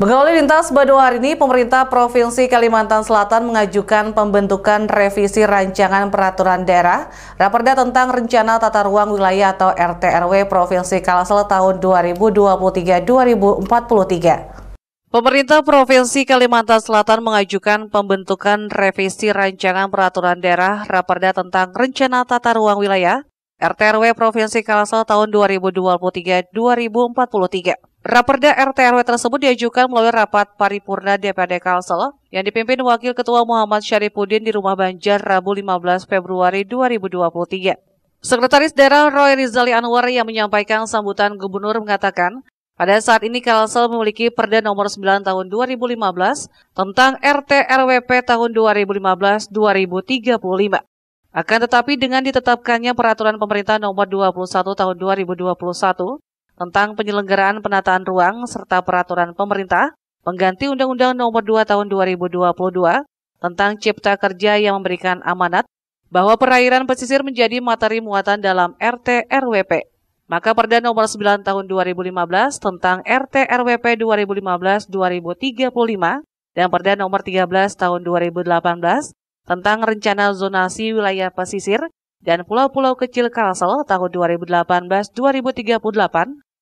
Mengawali lintas Badua hari ini, pemerintah Provinsi Kalimantan Selatan mengajukan pembentukan revisi rancangan peraturan daerah Raperda tentang rencana tata ruang wilayah atau RTRW Provinsi Kalsel tahun 2023-2043. Pemerintah Provinsi Kalimantan Selatan mengajukan pembentukan revisi rancangan peraturan daerah Raperda tentang rencana tata ruang wilayah RTRW Provinsi Kalsel tahun 2023-2043. Raperda rt tersebut diajukan melalui rapat paripurna DPD Kalsel yang dipimpin Wakil Ketua Muhammad Syarifudin di Rumah Banjar Rabu 15 Februari 2023. Sekretaris Daerah Roy Rizali Anwar yang menyampaikan sambutan gubernur mengatakan, pada saat ini Kalsel memiliki Perda Nomor 9 Tahun 2015 tentang RT/RWP tahun 2015-2035. Akan tetapi dengan ditetapkannya Peraturan Pemerintah Nomor 21 Tahun 2021 tentang penyelenggaraan penataan ruang serta peraturan pemerintah pengganti Undang-Undang Nomor 2 Tahun 2022 tentang Cipta Kerja yang memberikan amanat bahwa perairan pesisir menjadi materi muatan dalam RT RWP. Maka Perda Nomor 9 Tahun 2015 tentang RT RWP 2015-2035 dan Perda Nomor 13 Tahun 2018 tentang Rencana Zonasi Wilayah Pesisir dan Pulau-Pulau Kecil Kalsel tahun 2018-2038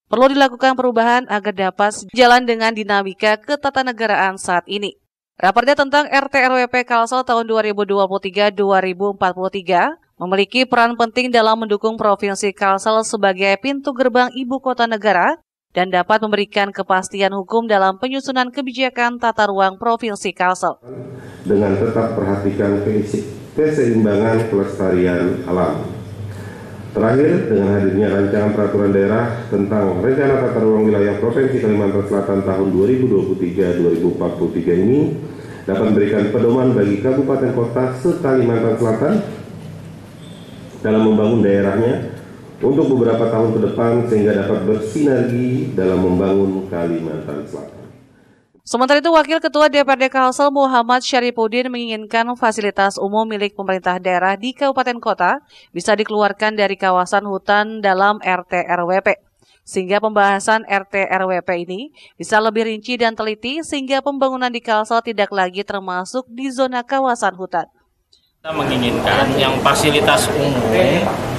Perlu dilakukan perubahan agar dapat sejalan dengan dinamika ketatanegaraan saat ini. Rapornya tentang rt Kalsel tahun 2023-2043 memiliki peran penting dalam mendukung Provinsi Kalsel sebagai pintu gerbang ibu kota negara dan dapat memberikan kepastian hukum dalam penyusunan kebijakan tata ruang Provinsi Kalsel. Dengan tetap perhatikan keseimbangan pelestarian alam, Terakhir, dengan hadirnya rancangan peraturan daerah tentang rencana tata ruang wilayah Provinsi Kalimantan Selatan tahun 2023-2043 ini dapat memberikan pedoman bagi kabupaten kota se-Kalimantan Selatan dalam membangun daerahnya untuk beberapa tahun ke depan sehingga dapat bersinergi dalam membangun Kalimantan Selatan. Sementara itu, Wakil Ketua DPRD Kalsel Muhammad Syaripudin menginginkan fasilitas umum milik pemerintah daerah di kabupaten kota bisa dikeluarkan dari kawasan hutan dalam RT RWP. Sehingga pembahasan RT RWP ini bisa lebih rinci dan teliti sehingga pembangunan di Kalsel tidak lagi termasuk di zona kawasan hutan. Kita menginginkan yang fasilitas umum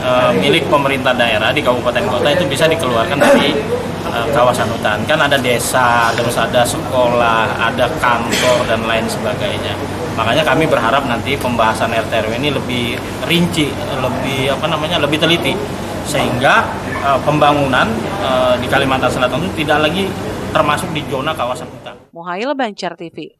uh, milik pemerintah daerah di kabupaten kota itu bisa dikeluarkan dari uh, kawasan hutan. Kan ada desa, terus ada sekolah, ada kantor dan lain sebagainya. Makanya kami berharap nanti pembahasan RTRW ini lebih rinci, lebih apa namanya, lebih teliti sehingga uh, pembangunan uh, di Kalimantan Selatan itu tidak lagi termasuk di zona kawasan hutan. Muhail Bancar TV